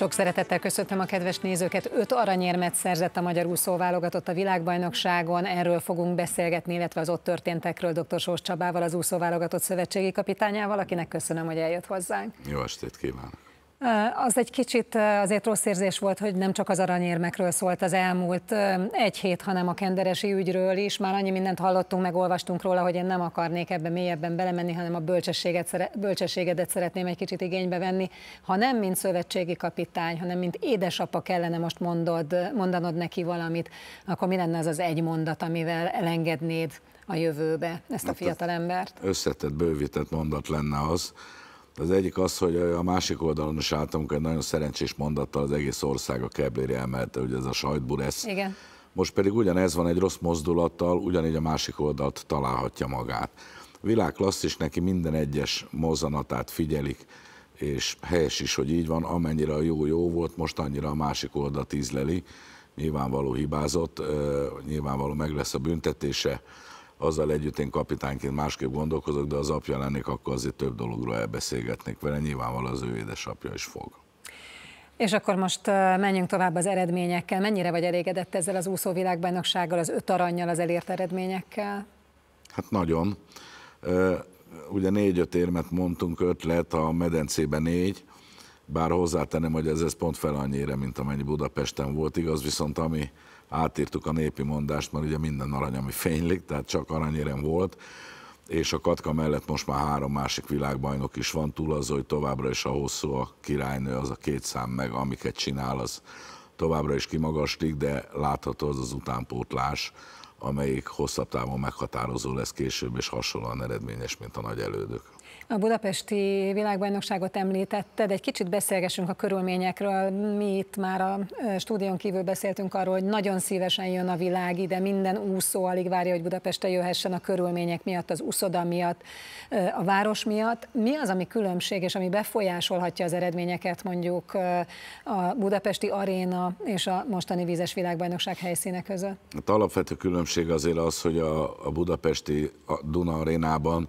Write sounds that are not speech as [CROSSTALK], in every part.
Sok szeretettel köszöntöm a kedves nézőket. Öt aranyérmet szerzett a magyar úszóválogatott a világbajnokságon. Erről fogunk beszélgetni, illetve az ott történtekről dr. Sós Csabával, az úszóválogatott szövetségi kapitányával, akinek köszönöm, hogy eljött hozzánk. Jó estét kívánok! Az egy kicsit azért rossz érzés volt, hogy nem csak az aranyérmekről szólt az elmúlt egy hét, hanem a kenderesi ügyről is. Már annyi mindent hallottunk, meg olvastunk róla, hogy én nem akarnék ebbe mélyebben belemenni, hanem a bölcsességet, bölcsességedet szeretném egy kicsit igénybe venni. Ha nem, mint szövetségi kapitány, hanem mint édesapa kellene most mondod, mondanod neki valamit, akkor mi lenne az az egy mondat, amivel elengednéd a jövőbe ezt a hát fiatal embert? Összetett, bővített mondat lenne az, az egyik az, hogy a másik oldalon is álltunk egy nagyon szerencsés mondattal, az egész ország a keblére emelte, ugye ez a sajtburesz. Igen. Most pedig ugyanez van egy rossz mozdulattal, ugyanígy a másik oldalt találhatja magát. Világ is, neki minden egyes mozanatát figyelik, és helyes is, hogy így van, amennyire a jó jó volt, most annyira a másik oldalt ízleli, nyilvánvaló hibázott, nyilvánvaló meg lesz a büntetése, azzal együtt én kapitánként másképp gondolkozok, de az apja lennék, akkor azért több dologról elbeszélgetnék vele, nyilvánvalóan az ő édesapja is fog. És akkor most menjünk tovább az eredményekkel. Mennyire vagy elégedett ezzel az úszóvilágbajnoksággal, az öt arannyal, az elért eredményekkel? Hát nagyon. Ugye négy-öt érmet mondtunk, öt lett, a medencében négy, bár hozzátenem, hogy ez, ez pont fel annyira, mint amennyi Budapesten volt, igaz, viszont ami átírtuk a népi mondást, mert ugye minden arany, ami fénylik, tehát csak aranyérem volt, és a Katka mellett most már három másik világbajnok is van, túl az, hogy továbbra is a hosszú a királynő, az a két szám meg, amiket csinál, az továbbra is kimagaslik, de látható az az utánpótlás, amelyik hosszabb távon meghatározó lesz később, és hasonlóan eredményes, mint a nagy elődök. A budapesti világbajnokságot említetted, egy kicsit beszélgessünk a körülményekről. Mi itt már a stúdión kívül beszéltünk arról, hogy nagyon szívesen jön a világ ide, minden úszó alig várja, hogy Budapeste jöhessen a körülmények miatt, az úszoda miatt, a város miatt. Mi az, ami különbség, és ami befolyásolhatja az eredményeket mondjuk a budapesti aréna és a mostani vízes világbajnokság helyszíne között? Hát alapvető különbség azért az, hogy a, a budapesti Duna arénában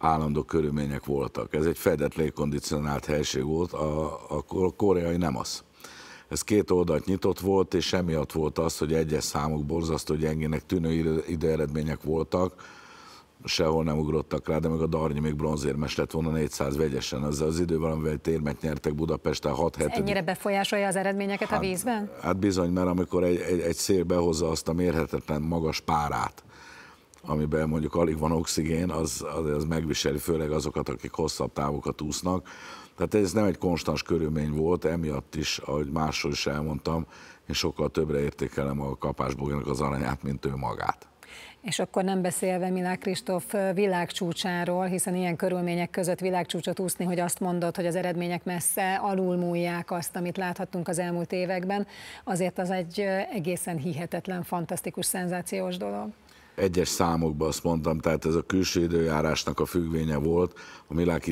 állandó körülmények voltak. Ez egy fedett légkondicionált helység volt, a, a koreai nem az. Ez két oldalt nyitott volt, és emiatt volt az, hogy egyes számok borzasztó gyengének tűnő időeredmények voltak, sehol nem ugrottak rá, de még a Darnyi még bronzérmes lett volna 400 vegyesen. Ezzel az időben, amivel térmet nyertek Budapesten 6 7 Ennyire befolyásolja az eredményeket hát, a vízben? Hát bizony, mert amikor egy, egy, egy szél behozza azt a mérhetetlen magas párát, amiben mondjuk alig van oxigén, az, az, az megviseli főleg azokat, akik hosszabb távokat úsznak. Tehát ez nem egy konstans körülmény volt, emiatt is, ahogy máshol is elmondtam, én sokkal többre értékelem a kapásboginak az aranyát, mint ő magát. És akkor nem beszélve Milák Kristóf világcsúcsáról, hiszen ilyen körülmények között világcsúcsot úszni, hogy azt mondod, hogy az eredmények messze alulmúlják azt, amit láthattunk az elmúlt években, azért az egy egészen hihetetlen, fantasztikus, szenzációs dolog egyes számokban azt mondtam, tehát ez a külső időjárásnak a függvénye volt, a világ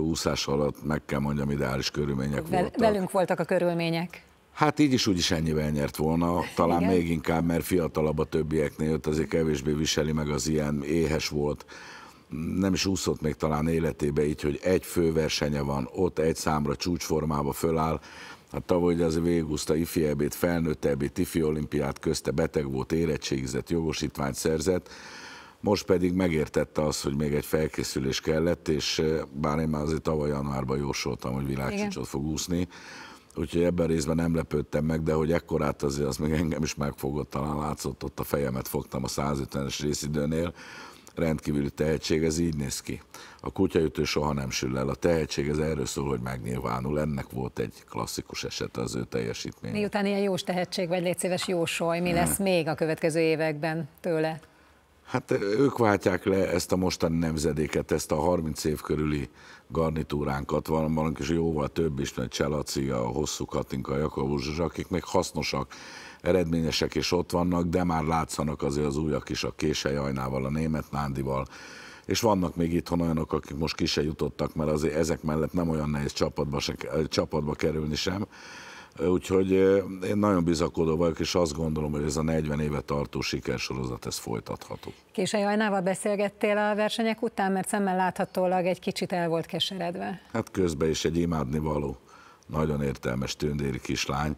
úszás alatt meg kell mondjam, ideális körülmények Vel, voltak. Velünk voltak a körülmények. Hát így is, úgy is ennyivel nyert volna, talán Igen. még inkább, mert fiatalabb a többieknél, ott azért kevésbé viseli meg az ilyen éhes volt, nem is úszott még talán életébe így, hogy egy főversenye van, ott egy számra csúcsformába föláll, Hát tavaly az végúzta ifi ebét, felnőtt ebét, ifi olimpiát közte beteg volt, érettségizett, jogosítványt szerzett, most pedig megértette azt, hogy még egy felkészülés kellett, és eh, bár én már azért tavaly januárban jósoltam, hogy világcsúcsot fog úszni, úgyhogy ebben részben nem lepődtem meg, de hogy ekkorát azért az még engem is megfogott, talán látszott ott a fejemet, fogtam a 150-es részidőnél, rendkívüli tehetség, ez így néz ki. A kutyaütő soha nem sül el. A tehetség ez erről szól, hogy megnyilvánul. Ennek volt egy klasszikus eset az ő teljesítmény. Miután ilyen jós tehetség vagy, légy szíves jósolj, mi hm. lesz még a következő években tőle? Hát ők váltják le ezt a mostani nemzedéket, ezt a 30 év körüli garnitúránkat, van valami is jóval több is, mert Cselaci, a Hosszú Katinka, Jakobus, akik még hasznosak eredményesek, és ott vannak, de már látszanak azért az újak is, a Késely Ajnával, a német Nándival, és vannak még itthon olyanok, akik most ki se jutottak, mert azért ezek mellett nem olyan nehéz csapatba, se, eh, csapatba kerülni sem. Úgyhogy én nagyon bizakodó vagyok, és azt gondolom, hogy ez a 40 éve tartó sikersorozat, ez folytatható. Késő Jajnával beszélgettél a versenyek után, mert szemmel láthatólag egy kicsit el volt keseredve. Hát közben is egy való, nagyon értelmes tündéri kislány,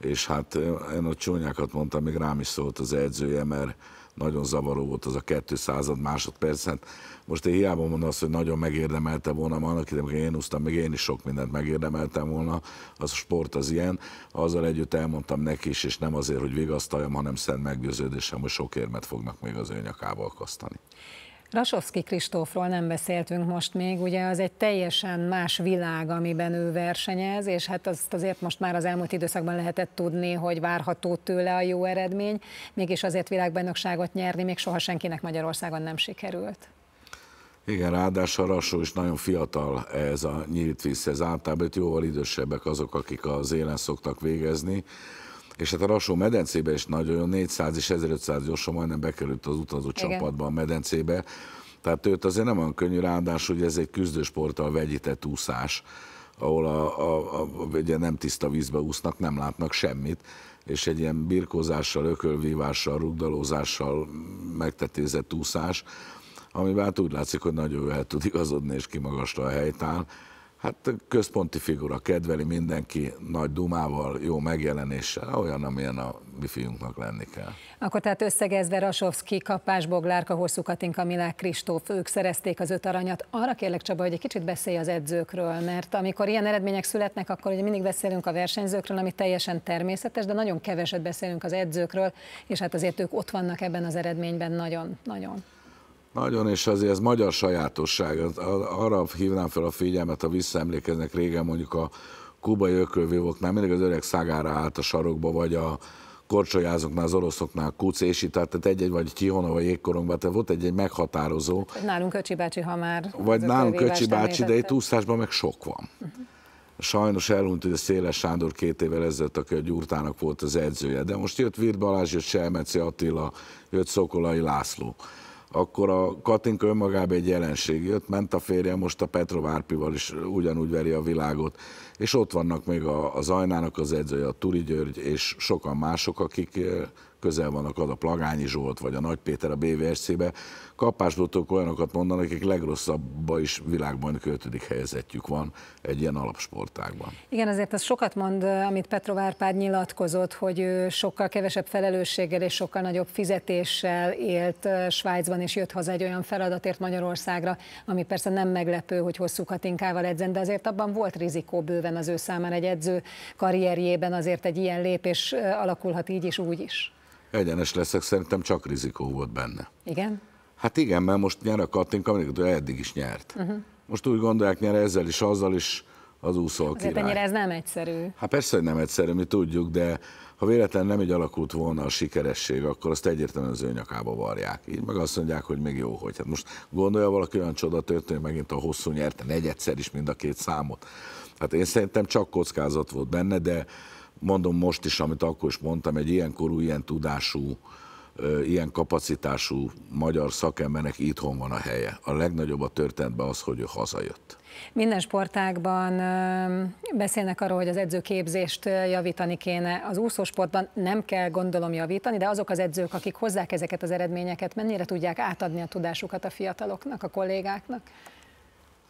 és hát én ott csúnyákat mondtam, még rám is szólt az edzője, mert nagyon zavaró volt az a 200 másodperc. Hát most én hiába mondom azt, hogy nagyon megérdemelte volna, mert annak idején, én úsztam, még én is sok mindent megérdemeltem volna, az a sport az ilyen. Azzal együtt elmondtam neki is, és nem azért, hogy vigasztaljam, hanem szent meggyőződésem, hogy sok érmet fognak még az ő nyakába akasztani. Rasovszki Kristófról nem beszéltünk most még, ugye az egy teljesen más világ, amiben ő versenyez, és hát azt azért most már az elmúlt időszakban lehetett tudni, hogy várható tőle a jó eredmény, mégis azért világbajnokságot nyerni még soha senkinek Magyarországon nem sikerült. Igen, ráadásul Rasó is nagyon fiatal ez a nyílt ez Általában jóval idősebbek azok, akik az élen szoktak végezni és hát a Rasó medencébe is nagyon 400 és 1500 gyorsan majdnem bekerült az utazó csapatba a medencébe, tehát őt azért nem olyan könnyű, ráadásul, hogy ez egy küzdősporttal vegyített úszás, ahol a, a, a, ugye nem tiszta vízbe úsznak, nem látnak semmit, és egy ilyen birkózással, ökölvívással, rugdalózással megtetézett úszás, amivel hát úgy látszik, hogy nagyon el tud igazodni és kimagasra a helytán. Hát központi figura, kedveli mindenki, nagy dumával, jó megjelenéssel, olyan, amilyen a mi fiunknak lenni kell. Akkor tehát összegezve Rasovszki, Kapás, Boglárka, Hosszú Katinka, Milák, Kristóf, ők szerezték az öt aranyat. Arra kérlek Csaba, hogy egy kicsit beszélj az edzőkről, mert amikor ilyen eredmények születnek, akkor ugye mindig beszélünk a versenyzőkről, ami teljesen természetes, de nagyon keveset beszélünk az edzőkről, és hát azért ők ott vannak ebben az eredményben nagyon-nagyon. Nagyon, és azért ez magyar sajátosság. Arra hívnám fel a figyelmet, ha visszaemlékeznek régen mondjuk a kubai ökölvívóknál, mindig az öreg szágára állt a sarokba, vagy a korcsolyázóknál, az oroszoknál, kucési, tehát egy-egy vagy Kihona, vagy jégkorongban, tehát volt egy-egy meghatározó. Nálunk Köcsi bácsi, ha már. Vagy nálunk Köcsi bácsi, de itt úszásban meg sok van. Uh-huh. Sajnos elhunyt, hogy a Széles Sándor két évvel ezelőtt, aki a Gyurtának volt az edzője, de most jött Virt Balázs, jött Selmeci Attila, jött Szokolai László akkor a Katinka önmagában egy jelenség jött, ment a férje, most a Petrovárpival is ugyanúgy veri a világot, és ott vannak még a, a Zajnának az edzője, a Turi György, és sokan mások, akik eh, közel vannak az a Plagányi Zsolt, vagy a Nagy Péter a BVSC-be, kapásbotok olyanokat mondanak, akik legrosszabbba is világban költödik helyzetjük van egy ilyen alapsportágban. Igen, azért az sokat mond, amit Petro Árpád nyilatkozott, hogy ő sokkal kevesebb felelősséggel és sokkal nagyobb fizetéssel élt Svájcban, és jött haza egy olyan feladatért Magyarországra, ami persze nem meglepő, hogy hosszú katinkával edzen, de azért abban volt rizikó bőven az ő számára egy edző karrierjében azért egy ilyen lépés alakulhat így is, úgy is egyenes leszek, szerintem csak rizikó volt benne. Igen? Hát igen, mert most nyer a Katinka, mindig eddig is nyert. Uh-huh. Most úgy gondolják, nyer ezzel is, azzal is az úszó a király. ennyire ez nem egyszerű. Hát persze, hogy nem egyszerű, mi tudjuk, de ha véletlen nem így alakult volna a sikeresség, akkor azt egyértelműen az ő nyakába varják. Így meg azt mondják, hogy még jó, hogy hát most gondolja valaki olyan csoda hogy megint a hosszú nyerte negyedszer is mind a két számot. Hát én szerintem csak kockázat volt benne, de mondom most is, amit akkor is mondtam, egy ilyen korú, ilyen tudású, ilyen kapacitású magyar szakembernek itthon van a helye. A legnagyobb a történetben az, hogy ő hazajött. Minden sportágban beszélnek arról, hogy az edzőképzést javítani kéne. Az úszósportban nem kell gondolom javítani, de azok az edzők, akik hozzák ezeket az eredményeket, mennyire tudják átadni a tudásukat a fiataloknak, a kollégáknak?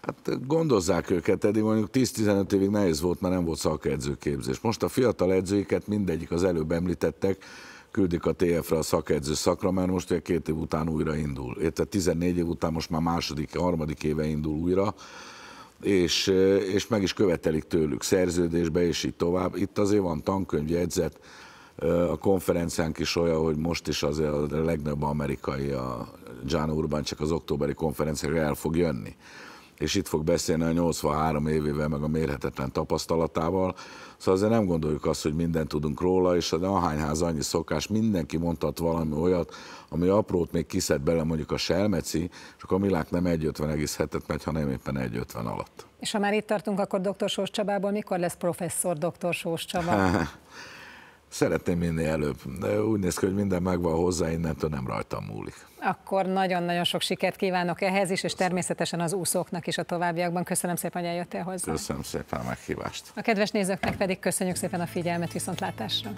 Hát gondozzák őket, eddig mondjuk 10-15 évig nehéz volt, mert nem volt szakedzőképzés. Most a fiatal edzőiket mindegyik az előbb említettek, küldik a TF-re a szakedző szakra, mert most ugye két év után újra indul. Érted, 14 év után most már második, harmadik éve indul újra, és, és meg is követelik tőlük szerződésbe, és így tovább. Itt azért van tankönyv, jegyzet, a konferenciánk is olyan, hogy most is azért a legnagyobb amerikai, a John Urban csak az októberi konferenciára el fog jönni és itt fog beszélni a 83 évével, meg a mérhetetlen tapasztalatával. Szóval azért nem gondoljuk azt, hogy mindent tudunk róla, és az ahányház annyi szokás, mindenki mondhat valami olyat, ami aprót még kiszed bele mondjuk a selmeci, csak a világ nem 1,50,7-et megy, hanem éppen 1,50 alatt. És ha már itt tartunk, akkor dr. Sós Csabából mikor lesz professzor dr. Sós Csaba? [LAUGHS] Szeretném minél előbb, de úgy néz ki, hogy minden megvan hozzá, innentől nem rajtam múlik. Akkor nagyon-nagyon sok sikert kívánok ehhez is, és természetesen az úszóknak is a továbbiakban. Köszönöm szépen, hogy eljöttél hozzá. Köszönöm szépen a meghívást. A kedves nézőknek pedig köszönjük szépen a figyelmet, viszontlátásra.